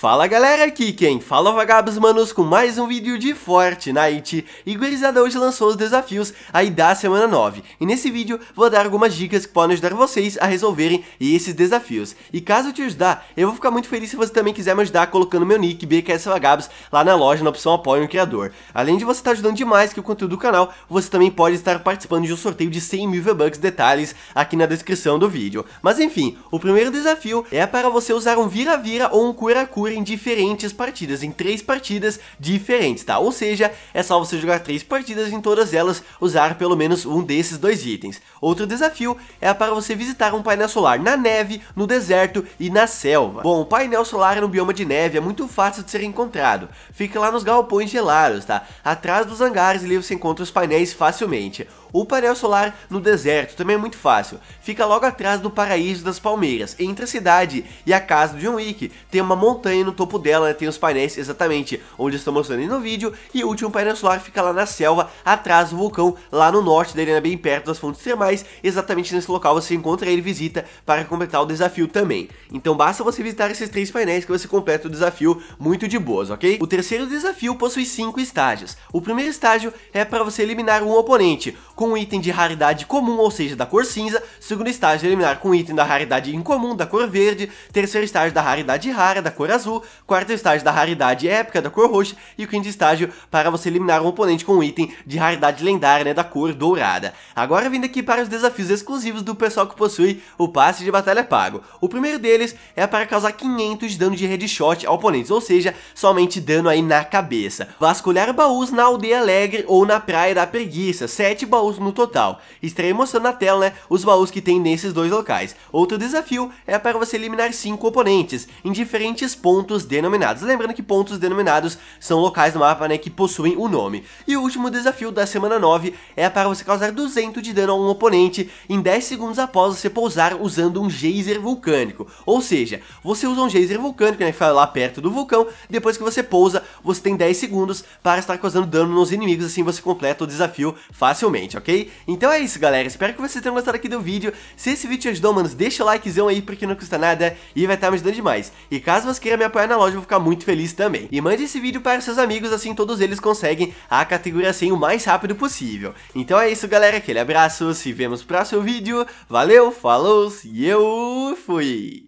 Fala galera, aqui quem fala é vagabos manos com mais um vídeo de Fortnite E gurizada hoje lançou os desafios aí da semana 9 E nesse vídeo vou dar algumas dicas que podem ajudar vocês a resolverem esses desafios E caso te ajudar, eu vou ficar muito feliz se você também quiser me ajudar colocando meu nick BQS Vagabos lá na loja na opção apoio o criador Além de você estar tá ajudando demais que o conteúdo do canal, você também pode estar participando de um sorteio de 100 mil V-Bucks detalhes aqui na descrição do vídeo Mas enfim, o primeiro desafio é para você usar um vira-vira ou um cura-cura em diferentes partidas, em três partidas diferentes, tá? Ou seja, é só você jogar três partidas e em todas elas usar pelo menos um desses dois itens. Outro desafio é para você visitar um painel solar na neve, no deserto e na selva. Bom, o painel solar no bioma de neve é muito fácil de ser encontrado, fica lá nos galpões gelados, tá? Atrás dos hangares ali você encontra os painéis facilmente. O painel solar no deserto também é muito fácil, fica logo atrás do paraíso das palmeiras, entre a cidade e a casa do John Wick, tem uma montanha aí no topo dela né, tem os painéis exatamente onde estou mostrando aí no vídeo. E o último painel solar fica lá na selva, atrás do vulcão, lá no norte dele, né, bem perto das fontes termais. Exatamente nesse local você encontra ele visita para completar o desafio também. Então basta você visitar esses três painéis que você completa o desafio muito de boas, ok? O terceiro desafio possui cinco estágios. O primeiro estágio é para você eliminar um oponente com um item de raridade comum, ou seja, da cor cinza. Segundo estágio, eliminar com um item da raridade incomum, da cor verde. Terceiro estágio, da raridade rara, da cor azul azul, quarto estágio da raridade épica da cor roxa e o quinto estágio para você eliminar um oponente com um item de raridade lendária né, da cor dourada. Agora vindo aqui para os desafios exclusivos do pessoal que possui o passe de batalha pago. O primeiro deles é para causar 500 de dano de headshot a oponentes, ou seja, somente dano aí na cabeça. Vasculhar baús na aldeia alegre ou na praia da preguiça, 7 baús no total. Estarei mostrando na tela né, os baús que tem nesses dois locais. Outro desafio é para você eliminar 5 oponentes em diferentes pontos pontos denominados. Lembrando que pontos denominados são locais no mapa né, que possuem o um nome. E o último desafio da semana 9 é para você causar 200 de dano a um oponente em 10 segundos após você pousar usando um geyser vulcânico. Ou seja, você usa um geyser vulcânico, né, que fica lá perto do vulcão, depois que você pousa, você tem 10 segundos para estar causando dano nos inimigos, assim você completa o desafio facilmente, ok? Então é isso, galera. Espero que vocês tenham gostado aqui do vídeo. Se esse vídeo te ajudou, manos, deixa o likezão aí, porque não custa nada e vai estar me ajudando demais. E caso você queira me apoiar na loja, eu vou ficar muito feliz também. E mande esse vídeo para seus amigos, assim todos eles conseguem a categoria 100 assim o mais rápido possível. Então é isso, galera. Aquele abraço, se vemos no próximo vídeo. Valeu, falou e eu fui!